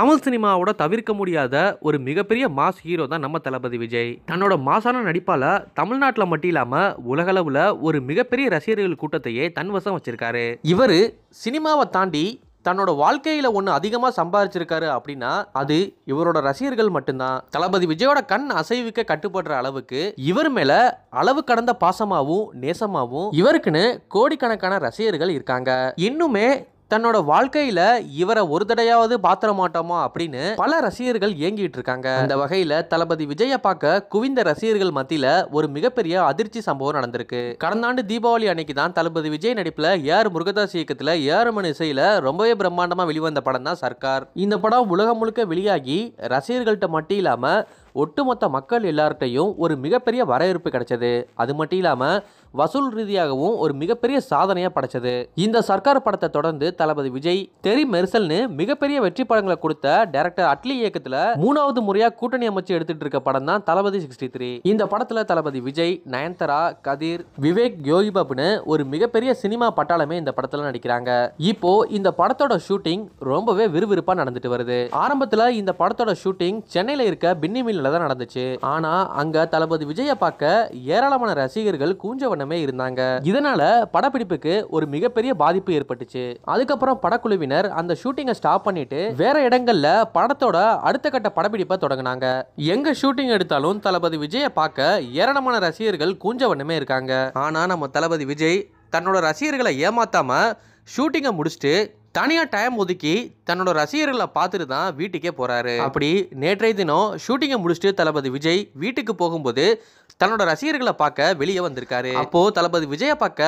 தமிழ் சினிமாவோட தவிர்க்க முடியாத ஒரு மிகப்பெரிய மாஸ் ஹீரோ தான் நம்ம தளபதி விஜய் தன்னோட மாசான நடிப்பால் தமிழ்நாட்டில் மட்டும் இல்லாமல் உலகளவில் ஒரு மிகப்பெரிய ரசிகர்கள் கூட்டத்தையே தன்வசம் வச்சிருக்காரு இவர் சினிமாவை தாண்டி தன்னோட வாழ்க்கையில் ஒன்று அதிகமாக சம்பாதிச்சிருக்காரு அப்படின்னா அது இவரோட ரசிகர்கள் மட்டும்தான் தளபதி விஜயோட கண் அசைவுக்க கட்டுப்படுற அளவுக்கு இவர் மேல அளவு கடந்த பாசமாகவும் நேசமாகவும் இவருக்குன்னு கோடிக்கணக்கான ரசிகர்கள் இருக்காங்க இன்னுமே தன்னோட வாழ்க்கையில இவரை ஒரு தடையாவது பாத்திர மாட்டோமா அப்படின்னு பல ரசிகர்கள் இயங்கிட்டு இருக்காங்க அந்த வகையில தளபதி விஜய பார்க்க குவிந்த ரசிகர்கள் மத்தியில ஒரு மிகப்பெரிய அதிர்ச்சி சம்பவம் நடந்திருக்கு கடந்த ஆண்டு தீபாவளி அன்னைக்கு தான் தளபதி விஜய் நடிப்புல ஏர் முருகதாஸ் இயக்கத்துல ஏஆர்மன் இசையில ரொம்பவே பிரம்மாண்டமா வெளிவந்த படம் தான் சர்க்கார் இந்த படம் உலகம் முழுக்க வெளியாகி ரசிகர்கள்ட்ட மட்டும் இல்லாம ஒட்டுமொத்த மக்கள் எல்லார்ட்டையும் ஒரு மிகப்பெரிய வரவேற்பு கிடைச்சது அது மட்டும் இல்லாமல் வசூல் ரீதியாகவும் ஒரு மிகப்பெரிய சாதனையாக படைச்சது இந்த சர்க்கார் படத்தை தொடர்ந்து தளபதி விஜய் தெரி மெர்சல்னு மிகப்பெரிய வெற்றி படங்களை கொடுத்த டைரக்டர் அட்லி இயக்கத்தில் மூணாவது முறையாக கூட்டணி அமைச்சு எடுத்துட்டு இருக்க படம் தான் தளபதி சிக்ஸ்டி த்ரீ இந்த படத்தில் தளபதி விஜய் நயன்தரா கதிர் விவேக் யோகி ஒரு மிகப்பெரிய சினிமா பட்டாளமே இந்த படத்தில் நடிக்கிறாங்க இப்போ இந்த படத்தோட ஷூட்டிங் ரொம்பவே விறுவிறுப்பாக நடந்துட்டு வருது ஆரம்பத்தில் இந்த படத்தோட ஷூட்டிங் சென்னையில் இருக்க பின்னிமில் கோயிலில் தான் நடந்துச்சு ஆனா அங்க தளபதி விஜயை பார்க்க ஏராளமான ரசிகர்கள் கூஞ்ச வண்ணமே இருந்தாங்க இதனால படப்பிடிப்புக்கு ஒரு மிகப்பெரிய பாதிப்பு ஏற்பட்டுச்சு அதுக்கப்புறம் படக்குழுவினர் அந்த ஷூட்டிங்கை ஸ்டாப் பண்ணிட்டு வேற இடங்கள்ல படத்தோட அடுத்த கட்ட படப்பிடிப்பை தொடங்கினாங்க எங்க ஷூட்டிங் எடுத்தாலும் தளபதி விஜயை பார்க்க ஏராளமான ரசிகர்கள் கூஞ்ச வண்ணமே இருக்காங்க ஆனா நம்ம தளபதி விஜய் தன்னோட ரசிகர்களை ஏமாத்தாம ஷூட்டிங்கை முடிச்சுட்டு தனியாக டைம் ஒதுக்கி தன்னோட ரசிகர்களை பார்த்துட்டு தான் வீட்டுக்கே போகிறாரு அப்படி நேற்றைய தினம் ஷூட்டிங்கை முடிச்சுட்டு தளபதி விஜய் வீட்டுக்கு போகும்போது தன்னோட ரசிகர்களை பார்க்க வெளியே வந்திருக்காரு அப்போ தளபதி விஜய பார்க்க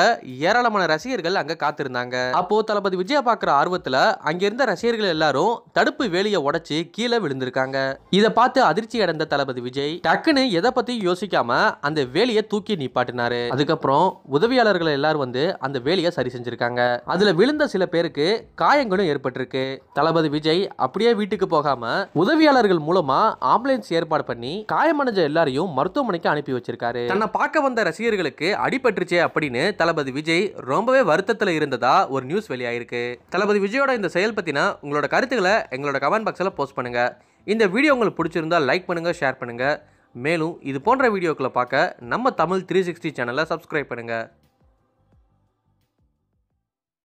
ஏராளமான ரசிகர்கள் அங்கே காத்திருந்தாங்க அப்போ தளபதி விஜய பார்க்குற ஆர்வத்தில் அங்கிருந்த ரசிகர்கள் எல்லாரும் தடுப்பு வேலியை உடச்சி கீழே விழுந்திருக்காங்க இதை பார்த்து அதிர்ச்சி அடைந்த தளபதி விஜய் டக்குன்னு எதை பத்தி யோசிக்காம அந்த வேலியை தூக்கி நிப்பாட்டினாரு அதுக்கப்புறம் உதவியாளர்கள் எல்லாரும் வந்து அந்த வேலியை சரி செஞ்சிருக்காங்க அதுல விழுந்த சில பேருக்கு காயங்களும் ஏற்பட்டிருக்கு தளபதி விஜய் அப்படியே வீட்டுக்கு போகாம உதவியாளர்கள் மூலமா ஆம்புலன்ஸ் ஏற்பாடு பண்ணி காயமடைஞ்ச எல்லாரையும் மருத்துவமனைக்கு அனுப்பி வச்சிருக்காரு தன்னை பார்க்க வந்த ரசிகர்களுக்கு அடிபட்டுருச்சே அப்படின்னு தளபதி விஜய் ரொம்பவே வருத்தத்தில் இருந்ததா ஒரு நியூஸ் வெளியாயிருக்கு தளபதி விஜயோட இந்த செயல் பத்தினா உங்களோட கருத்துக்களை எங்களோட கமெண்ட் பாக்ஸில் போஸ்ட் பண்ணுங்க இந்த வீடியோ உங்களுக்கு பிடிச்சிருந்தா லைக் பண்ணுங்கள் ஷேர் பண்ணுங்கள் மேலும் இது போன்ற வீடியோக்களை பார்க்க நம்ம தமிழ் த்ரீ சிக்ஸ்டி சேனலை சப்ஸ்கிரைப் பண்ணுங்கள்